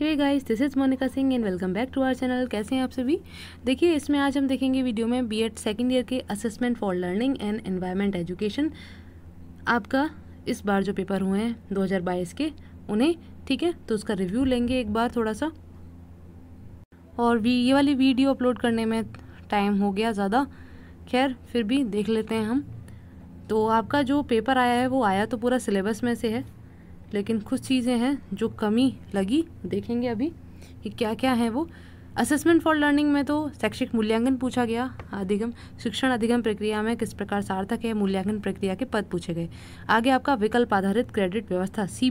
hey guys this is Monika Singh and welcome back to our channel कैसे हैं आप सभी देखिए इसमें आज हम देखेंगे वीडियो में बी एड सेकेंड ईयर के assessment for learning and environment education आपका इस बार जो पेपर हुए हैं 2022 के उन्हें ठीक है तो उसका रिव्यू लेंगे एक बार थोड़ा सा और भी ये वाली वीडियो अपलोड करने में टाइम हो गया ज़्यादा खैर फिर भी देख लेते हैं हम तो आपका जो पेपर आया है वो आया तो पूरा सिलेबस में से है लेकिन कुछ चीज़ें हैं जो कमी लगी देखेंगे अभी कि क्या क्या है वो असेसमेंट फॉर लर्निंग में तो शैक्षिक मूल्यांकन पूछा गया अधिगम शिक्षण अधिगम प्रक्रिया में किस प्रकार सार्थक है मूल्यांकन प्रक्रिया के पद पूछे गए आगे आपका विकल्प आधारित क्रेडिट व्यवस्था सी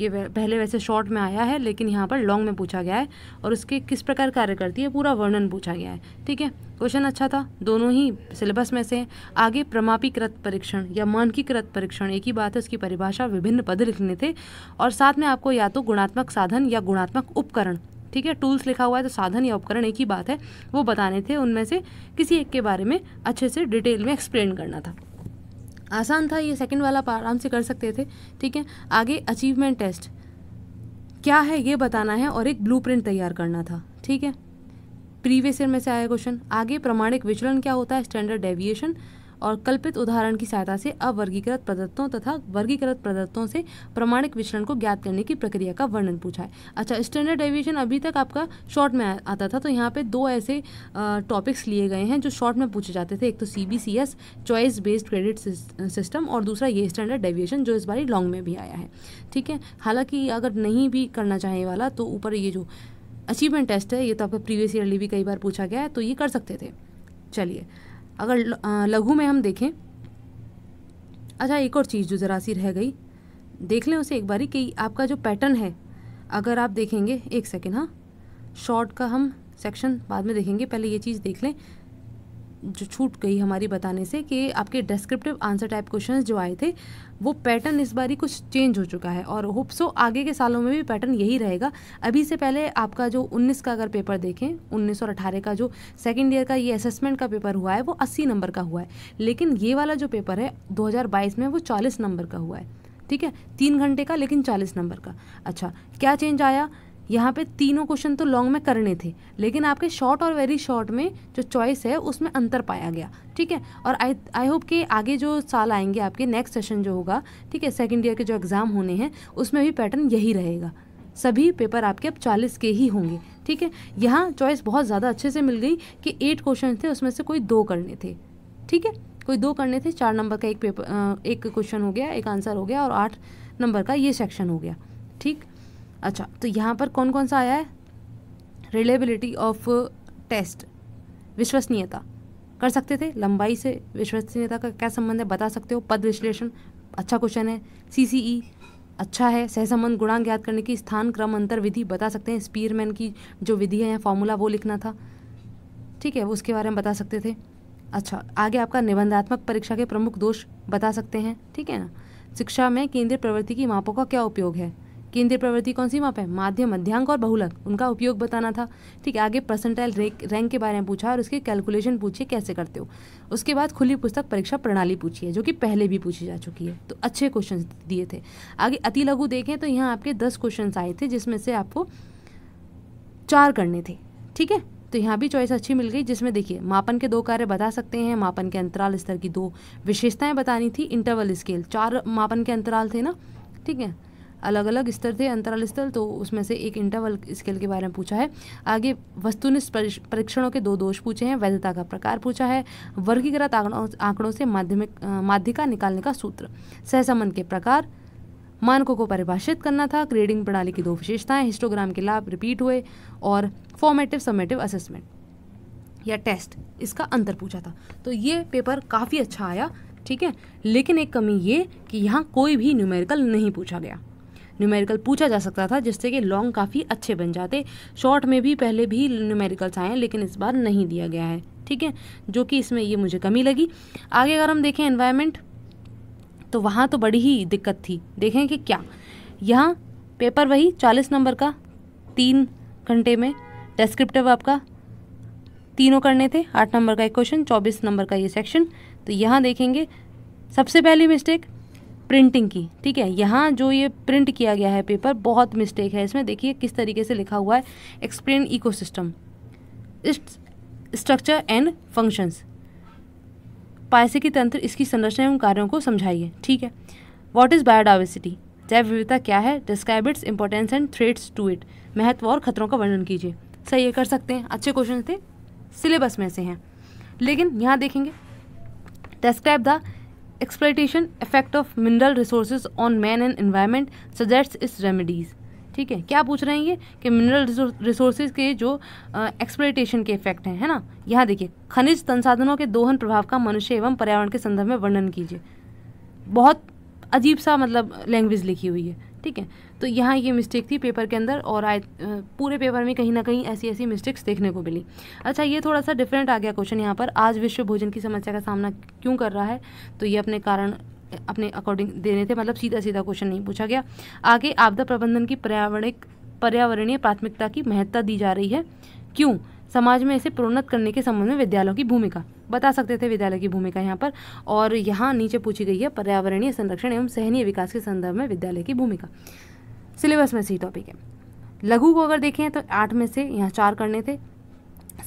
ये पहले वैसे शॉर्ट में आया है लेकिन यहाँ पर लॉन्ग में पूछा गया है और उसके किस प्रकार कार्य करती है पूरा वर्णन पूछा गया है ठीक है क्वेश्चन अच्छा था दोनों ही सिलेबस में से आगे प्रमापीकृत परीक्षण या मानकीकृत परीक्षण एक ही बात है उसकी परिभाषा विभिन्न पद लिखने थे और साथ में आपको या तो गुणात्मक साधन या गुणात्मक उपकरण ठीक है टूल्स लिखा हुआ है तो साधन या उपकरण एक ही बात है वो बताने थे उनमें से किसी एक के बारे में अच्छे से डिटेल में एक्सप्लेन करना था आसान था ये सेकंड वाला आराम से कर सकते थे ठीक है आगे अचीवमेंट टेस्ट क्या है ये बताना है और एक ब्लू तैयार करना था ठीक है प्रीवियस ईयर में से आया क्वेश्चन आगे प्रमाणिक विचलन क्या होता है स्टैंडर्ड डेविएशन और कल्पित उदाहरण की सहायता से अवर्गीकृत प्रदत्तों तथा वर्गीकृत प्रदत्तों से प्रमाणिक विचरण को ज्ञात करने की प्रक्रिया का वर्णन पूछा है अच्छा स्टैंडर्ड डेविएशन अभी तक आपका शॉर्ट में आता था तो यहाँ पे दो ऐसे टॉपिक्स लिए गए हैं जो शॉर्ट में पूछे जाते थे एक तो C B C S choice based credit system और दूसरा ये स्टैंडर्ड डेविएशन जो इस बार लॉन्ग में भी आया है ठीक है हालांकि अगर नहीं भी करना चाहे वाला तो ऊपर ये जो अचीवमेंट टेस्ट है ये तो आपका प्रीवियस ईयरली भी कई बार पूछा गया है तो ये कर सकते थे चलिए अगर लघु में हम देखें अच्छा एक और चीज़ जो ज़रा सी रह गई देख लें उसे एक बारी कि आपका जो पैटर्न है अगर आप देखेंगे एक सेकेंड हाँ शॉर्ट का हम सेक्शन बाद में देखेंगे पहले ये चीज़ देख लें जो छूट गई हमारी बताने से कि आपके डिस्क्रिप्टिव आंसर टाइप क्वेश्चन जो आए थे वो पैटर्न इस बारी कुछ चेंज हो चुका है और होप सो आगे के सालों में भी पैटर्न यही रहेगा अभी से पहले आपका जो 19 का अगर पेपर देखें 19 और 18 का जो सेकेंड ईयर का ये असेसमेंट का पेपर हुआ है वो 80 नंबर का हुआ है लेकिन ये वाला जो पेपर है 2022 में वो 40 नंबर का हुआ है ठीक है तीन घंटे का लेकिन चालीस नंबर का अच्छा क्या चेंज आया यहाँ पे तीनों क्वेश्चन तो लॉन्ग में करने थे लेकिन आपके शॉर्ट और वेरी शॉर्ट में जो चॉइस है उसमें अंतर पाया गया ठीक है और आई आई होप कि आगे जो साल आएंगे आपके नेक्स्ट सेशन जो होगा ठीक है सेकेंड ईयर के जो एग्ज़ाम होने हैं उसमें भी पैटर्न यही रहेगा सभी पेपर आपके अब चालीस के ही होंगे ठीक है यहाँ चॉइस बहुत ज़्यादा अच्छे से मिल गई कि एट क्वेश्चन थे उसमें से कोई दो करने थे ठीक है कोई दो करने थे चार नंबर का एक पेपर एक क्वेश्चन हो गया एक आंसर हो गया और आठ नंबर का ये सेक्शन हो गया ठीक अच्छा तो यहाँ पर कौन कौन सा आया है रिलेबिलिटी ऑफ टेस्ट विश्वसनीयता कर सकते थे लंबाई से विश्वसनीयता का क्या संबंध है बता सकते हो पद विश्लेषण अच्छा क्वेश्चन है सी सी ई अच्छा है सहसंबंध गुणांक याद करने की स्थान क्रम अंतर विधि बता सकते हैं स्पीयरमैन की जो विधि है या फॉर्मूला वो लिखना था ठीक है वो उसके बारे में बता सकते थे अच्छा आगे आपका निबंधात्मक परीक्षा के प्रमुख दोष बता सकते हैं ठीक है ना शिक्षा में केंद्रीय प्रवृत्ति की मापों का क्या उपयोग है केंद्रीय प्रवृत्ति कौन सी वहाँ है माध्य मध्यांक और बहुलक उनका उपयोग बताना था ठीक है आगे परसेंटाइल रैंक के बारे में पूछा और उसके कैलकुलेशन पूछिए कैसे करते हो उसके बाद खुली पुस्तक परीक्षा प्रणाली पूछी है जो कि पहले भी पूछी जा चुकी है तो अच्छे क्वेश्चन दिए थे आगे अति लघु देखें तो यहाँ आपके दस क्वेश्चन आए थे जिसमें से आपको चार करने थे ठीक है तो यहाँ भी चॉइस अच्छी मिल गई जिसमें देखिए मापन के दो कार्य बता सकते हैं मापन के अंतराल स्तर की दो विशेषताएं बतानी थी इंटरवल स्केल चार मापन के अंतराल थे ना ठीक है अलग अलग स्तर थे अंतराल स्तर तो उसमें से एक इंटरवल स्केल के बारे में पूछा है आगे वस्तुनिष्ठ परीक्षणों के दो दोष पूछे हैं वैधता का प्रकार पूछा है वर्गीकृत आंकड़ों से माध्यमिक माध्यिका निकालने का सूत्र सहसंबंध के प्रकार मानकों को परिभाषित करना था ग्रेडिंग प्रणाली की दो विशेषताएं हिस्टोग्राम के लाभ रिपीट हुए और फॉर्मेटिव समेटिव असेसमेंट या टेस्ट इसका अंतर पूछा था तो ये पेपर काफ़ी अच्छा आया ठीक है लेकिन एक कमी ये कि यहाँ कोई भी न्यूमेरिकल नहीं पूछा गया न्यूमेरिकल पूछा जा सकता था जिससे कि लॉन्ग काफ़ी अच्छे बन जाते शॉर्ट में भी पहले भी न्यूमेरिकल्स आए हैं लेकिन इस बार नहीं दिया गया है ठीक है जो कि इसमें ये मुझे कमी लगी आगे अगर हम देखें एनवायरमेंट तो वहाँ तो बड़ी ही दिक्कत थी देखें कि क्या यहाँ पेपर वही चालीस नंबर का तीन घंटे में डेस्क्रिप्टिव आपका तीनों करने थे आठ नंबर का एक क्वेश्चन चौबीस नंबर का ये सेक्शन तो यहाँ देखेंगे सबसे पहली मिस्टेक प्रिंटिंग की ठीक है यहाँ जो ये प्रिंट किया गया है पेपर बहुत मिस्टेक है इसमें देखिए किस तरीके से लिखा हुआ है explain ecosystem structure and functions पायसे की तंत्र इसकी संरचना एवं कार्यों को समझाइए ठीक है व्हाट इज़ बायोडाइवर्सिटी जैव विविधता क्या है describe its importance and threats to it महत्व और खतरों का वर्णन कीजिए सही कर सकते हैं अच्छे क्वेश्चन थे सिलेबस में से हैं लेकिन यहाँ देखेंगे describe the exploitation effect of mineral resources on man and environment suggest its remedies ठीक है क्या पूछ रहे हैं ये कि मिनरल रिसोर्सेज के जो एक्सप्लाइटेशन के इफेक्ट हैं है ना यहाँ देखिए खनिज संसाधनों के दोहन प्रभाव का मनुष्य एवं पर्यावरण के संदर्भ में वर्णन कीजिए बहुत अजीब सा मतलब लैंग्वेज लिखी हुई है ठीक है तो यहाँ ये मिस्टेक थी पेपर के अंदर और आए पूरे पेपर में कहीं ना कहीं ऐसी ऐसी मिस्टेक्स देखने को मिली अच्छा ये थोड़ा सा डिफरेंट आ गया क्वेश्चन यहाँ पर आज विश्व भोजन की समस्या का सामना क्यों कर रहा है तो ये अपने कारण अपने अकॉर्डिंग देने थे मतलब सीधा सीधा क्वेश्चन नहीं पूछा गया आगे आपदा प्रबंधन की पर्यावरणिक पर्यावरणीय प्राथमिकता की महत्ता दी जा रही है क्यों समाज में इसे प्रोन्नत करने के संबंध में विद्यालयों की भूमिका बता सकते थे विद्यालय की भूमिका यहाँ पर और यहाँ नीचे पूछी गई है पर्यावरणीय संरक्षण एवं सहनीय विकास के संदर्भ में विद्यालय की भूमिका सिलेबस में सही टॉपिक है लघु को अगर देखें तो आठ में से यहाँ चार करने थे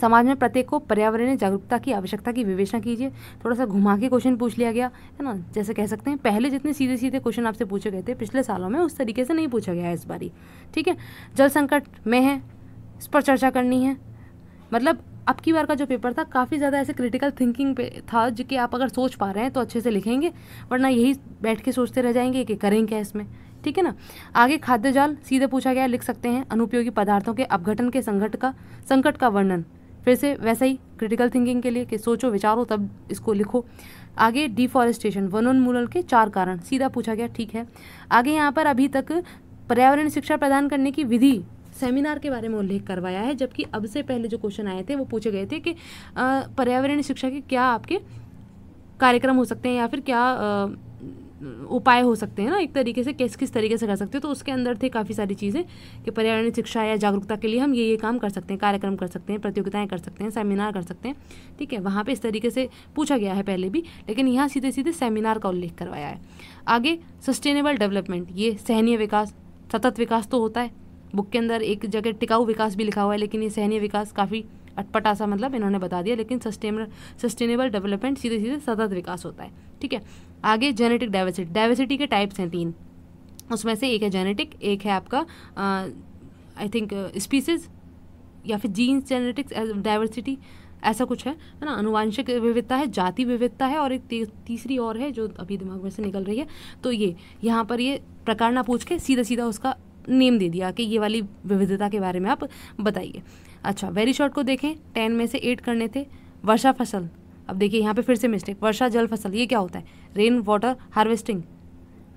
समाज में प्रत्येक को पर्यावरणीय जागरूकता की आवश्यकता की विवेचना कीजिए थोड़ा सा घुमा के क्वेश्चन पूछ लिया गया है ना जैसे कह सकते हैं पहले जितने सीधे सीधे क्वेश्चन आपसे पूछे गए थे पिछले सालों में उस तरीके से नहीं पूछा गया है इस बारी ठीक है जल संकट में है इस पर चर्चा करनी है मतलब अब की बार का जो पेपर था काफ़ी ज़्यादा ऐसे क्रिटिकल थिंकिंग पे था जो कि आप अगर सोच पा रहे हैं तो अच्छे से लिखेंगे वरना यही बैठ के सोचते रह जाएंगे कि करें क्या इसमें ठीक है ना आगे खाद्य जाल सीधे पूछा गया लिख सकते हैं अनुपयोगी पदार्थों के अपघटन के संकट का संकट का वर्णन फिर से वैसा ही क्रिटिकल थिंकिंग के लिए कि सोचो विचारो तब इसको लिखो आगे डिफॉरेस्टेशन वनोन्मूलन के चार कारण सीधा पूछा गया ठीक है आगे यहाँ पर अभी तक पर्यावरण शिक्षा प्रदान करने की विधि सेमिनार के बारे में उल्लेख करवाया है जबकि अब से पहले जो क्वेश्चन आए थे वो पूछे गए थे कि पर्यावरण शिक्षा के क्या आपके कार्यक्रम हो सकते हैं या फिर क्या आ, उपाय हो सकते हैं ना एक तरीके से किस किस तरीके से कर सकते हो तो उसके अंदर थे काफ़ी सारी चीज़ें कि पर्यावरण शिक्षा या जागरूकता के लिए हम ये ये काम कर सकते हैं कार्यक्रम कर सकते हैं प्रतियोगिताएं कर सकते हैं सेमिनार कर सकते हैं ठीक है वहाँ पे इस तरीके से पूछा गया है पहले भी लेकिन यहाँ सीधे सीधे सेमिनार का उल्लेख करवाया है आगे सस्टेनेबल डेवलपमेंट ये सहनीय विकास सतत विकास तो होता है बुक के अंदर एक जगह टिकाऊ विकास भी लिखा हुआ है लेकिन ये सहनीय विकास काफ़ी अटपटा सा मतलब इन्होंने बता दिया लेकिन सस्टेन सस्टेनेबल डेवलपमेंट सीधे सीधे सतत विकास होता है ठीक है आगे जेनेटिक डाइवर्सिटी डाइवर्सिटी के टाइप्स हैं तीन उसमें से एक है जेनेटिक एक है आपका आई थिंक स्पीसीज या फिर जीन्स जेनेटिक्स डाइवर्सिटी ऐसा कुछ है है ना अनुवांशिक विविधता है जाति विविधता है और एक तीसरी और है जो अभी दिमाग में से निकल रही है तो ये यहाँ पर ये प्रकार ना पूछ के सीधा सीधा उसका नेम दे दिया कि ये वाली विविधता के बारे में आप बताइए अच्छा वेरी शॉर्ट को देखें टेन में से एट करने थे वर्षा फसल अब देखिए यहाँ पे फिर से मिस्टेक वर्षा जल फसल ये क्या होता है रेन वाटर हार्वेस्टिंग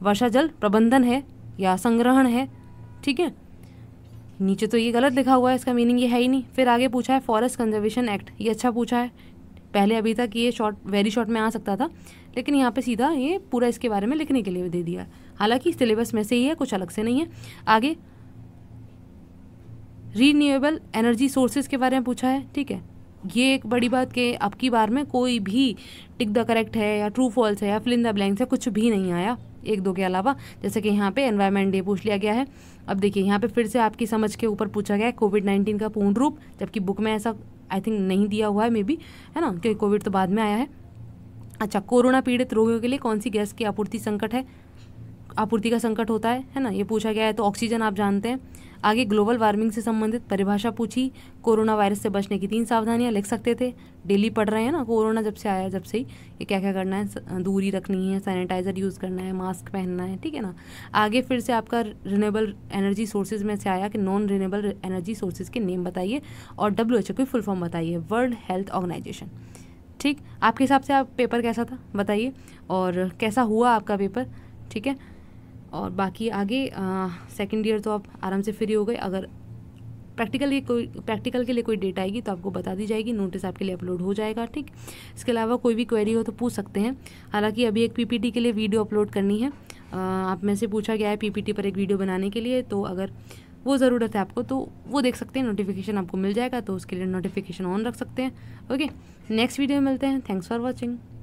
वर्षा जल प्रबंधन है या संग्रहण है ठीक है नीचे तो ये गलत लिखा हुआ है इसका मीनिंग ये है ही नहीं फिर आगे पूछा है फॉरेस्ट कंजर्वेशन एक्ट ये अच्छा पूछा है पहले अभी तक ये शॉर्ट वेरी शॉर्ट में आ सकता था लेकिन यहाँ पे सीधा ये पूरा इसके बारे में लिखने के लिए दे दिया हालांकि सिलेबस में से ही है कुछ अलग से नहीं है आगे रीन्यूएबल एनर्जी सोर्सेज के बारे में पूछा है ठीक है ये एक बड़ी बात कि अब की बार में कोई भी टिक द करेक्ट है या ट्रू फॉल्स है या फिल इन द ब्लैंक्स है कुछ भी नहीं आया एक दो के अलावा जैसे कि यहाँ पे एनवायरमेंट डे पूछ लिया गया है अब देखिए यहाँ पे फिर से आपकी समझ के ऊपर पूछा गया है कोविड नाइन्टीन का पूर्ण रूप जबकि बुक में ऐसा आई थिंक नहीं दिया हुआ है मे बी है ना क्योंकि कोविड तो बाद में आया है अच्छा कोरोना पीड़ित रोगियों के लिए कौन सी गैस की आपूर्ति संकट है आपूर्ति का संकट होता है है ना ये पूछा गया है तो ऑक्सीजन आप जानते हैं आगे ग्लोबल वार्मिंग से संबंधित परिभाषा पूछी कोरोना वायरस से बचने की तीन सावधानियां लिख सकते थे डेली पढ़ रहे हैं ना कोरोना जब से आया जब से ही ये क्या क्या करना है दूरी रखनी है सैनिटाइज़र यूज़ करना है मास्क पहनना है ठीक है ना आगे फिर से आपका रिनेबल एनर्जी सोर्सेज में से आया कि नॉन रिनेबल एनर्जी सोर्सेज के नेम बताइए और डब्ल्यू की फुल फॉर्म बताइए वर्ल्ड हेल्थ ऑर्गेनाइजेशन ठीक आपके हिसाब से आप पेपर कैसा था बताइए और कैसा हुआ आपका पेपर ठीक है और बाकी आगे सेकेंड ईयर तो आप आराम से फ्री हो गए अगर प्रैक्टिकल कोई प्रैक्टिकल के लिए कोई डेट आएगी तो आपको बता दी जाएगी नोटिस आपके लिए अपलोड हो जाएगा ठीक इसके अलावा कोई भी क्वेरी हो तो पूछ सकते हैं हालांकि अभी एक पीपीटी के लिए वीडियो अपलोड करनी है आ, आप में से पूछा गया है पीपीटी पर एक वीडियो बनाने के लिए तो अगर वो ज़रूरत है आपको तो वो देख सकते हैं नोटिफिकेशन आपको मिल जाएगा तो उसके लिए नोटिफिकेशन ऑन रख सकते हैं ओके नेक्स्ट वीडियो मिलते हैं थैंक्स फॉर वॉचिंग